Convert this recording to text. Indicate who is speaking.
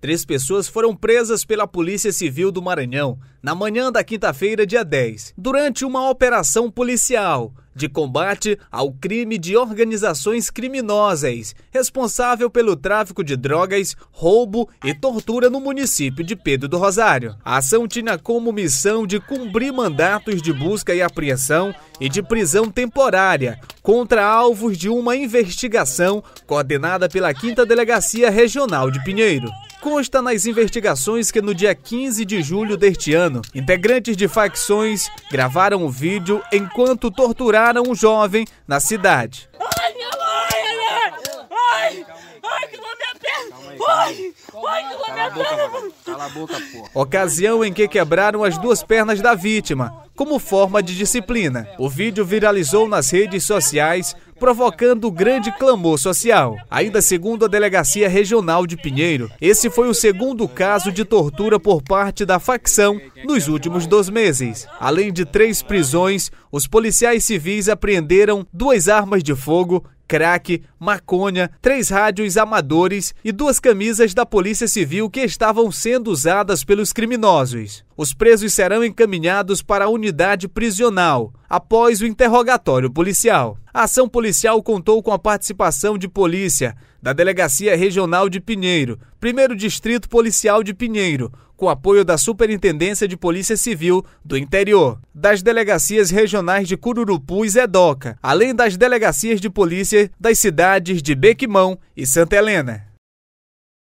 Speaker 1: Três pessoas foram presas pela Polícia Civil do Maranhão na manhã da quinta-feira, dia 10, durante uma operação policial de combate ao crime de organizações criminosas, responsável pelo tráfico de drogas, roubo e tortura no município de Pedro do Rosário. A ação tinha como missão de cumprir mandatos de busca e apreensão e de prisão temporária contra alvos de uma investigação coordenada pela 5 Delegacia Regional de Pinheiro consta nas investigações que no dia 15 de julho deste ano, integrantes de facções gravaram o vídeo enquanto torturaram um jovem na cidade.
Speaker 2: Cala a boca, Cala a boca,
Speaker 1: porra. Ocasião em que quebraram as duas pernas da vítima, como forma de disciplina. O vídeo viralizou nas redes sociais, provocando grande clamor social. Ainda segundo a Delegacia Regional de Pinheiro, esse foi o segundo caso de tortura por parte da facção nos últimos dois meses. Além de três prisões, os policiais civis apreenderam duas armas de fogo crack, maconha, três rádios amadores e duas camisas da Polícia Civil que estavam sendo usadas pelos criminosos. Os presos serão encaminhados para a unidade prisional após o interrogatório policial. A ação policial contou com a participação de polícia da Delegacia Regional de Pinheiro, Primeiro Distrito Policial de Pinheiro, com apoio da Superintendência de Polícia Civil do Interior, das delegacias regionais de Cururupu e Zedoca, além das delegacias de polícia das cidades de Bequimão e Santa Helena.